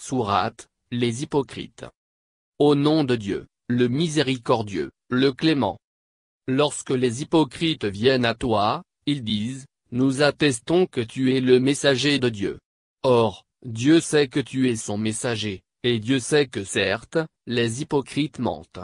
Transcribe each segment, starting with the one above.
Sourate, les hypocrites. Au nom de Dieu, le miséricordieux, le clément. Lorsque les hypocrites viennent à toi, ils disent, nous attestons que tu es le messager de Dieu. Or, Dieu sait que tu es son messager, et Dieu sait que certes, les hypocrites mentent.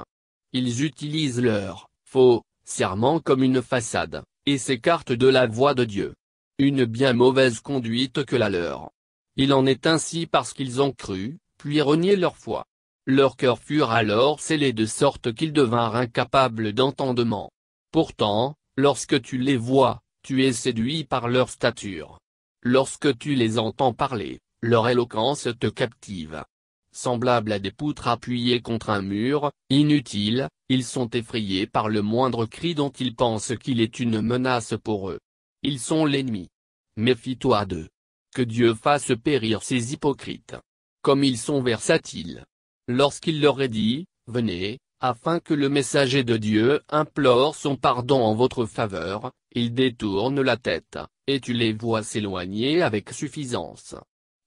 Ils utilisent leur faux serment comme une façade, et s'écartent de la voie de Dieu. Une bien mauvaise conduite que la leur. Il en est ainsi parce qu'ils ont cru, puis renié leur foi. Leurs cœurs furent alors scellés de sorte qu'ils devinrent incapables d'entendement. Pourtant, lorsque tu les vois, tu es séduit par leur stature. Lorsque tu les entends parler, leur éloquence te captive. Semblables à des poutres appuyées contre un mur, inutiles, ils sont effrayés par le moindre cri dont ils pensent qu'il est une menace pour eux. Ils sont l'ennemi. Méfie-toi d'eux. Que Dieu fasse périr ces hypocrites. Comme ils sont versatiles. Lorsqu'il leur est dit, venez, afin que le messager de Dieu implore son pardon en votre faveur, ils détournent la tête, et tu les vois s'éloigner avec suffisance.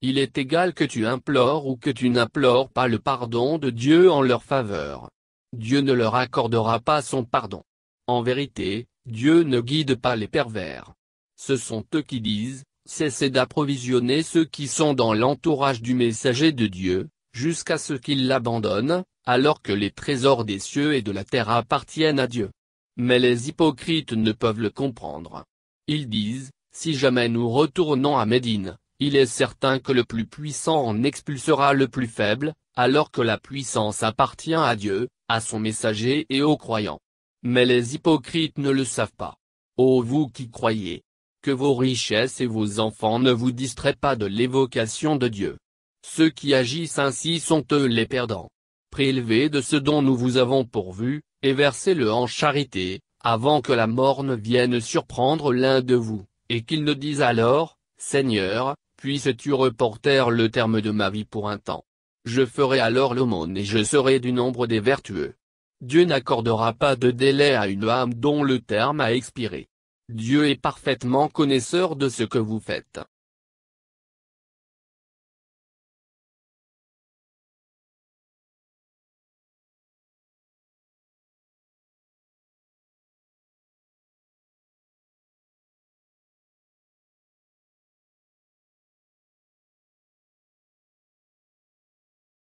Il est égal que tu implores ou que tu n'implores pas le pardon de Dieu en leur faveur. Dieu ne leur accordera pas son pardon. En vérité, Dieu ne guide pas les pervers. Ce sont eux qui disent, cessez d'approvisionner ceux qui sont dans l'entourage du messager de Dieu, jusqu'à ce qu'ils l'abandonnent, alors que les trésors des cieux et de la terre appartiennent à Dieu. Mais les hypocrites ne peuvent le comprendre. Ils disent, si jamais nous retournons à Médine, il est certain que le plus puissant en expulsera le plus faible, alors que la puissance appartient à Dieu, à son messager et aux croyants. Mais les hypocrites ne le savent pas. Ô vous qui croyez, que vos richesses et vos enfants ne vous distraient pas de l'évocation de Dieu. Ceux qui agissent ainsi sont eux les perdants. Prélevez de ce dont nous vous avons pourvu, et versez-le en charité, avant que la mort ne vienne surprendre l'un de vous, et qu'il ne dise alors, Seigneur, puisses-tu reporter le terme de ma vie pour un temps. Je ferai alors l'aumône et je serai du nombre des vertueux. Dieu n'accordera pas de délai à une âme dont le terme a expiré. Dieu est parfaitement connaisseur de ce que vous faites.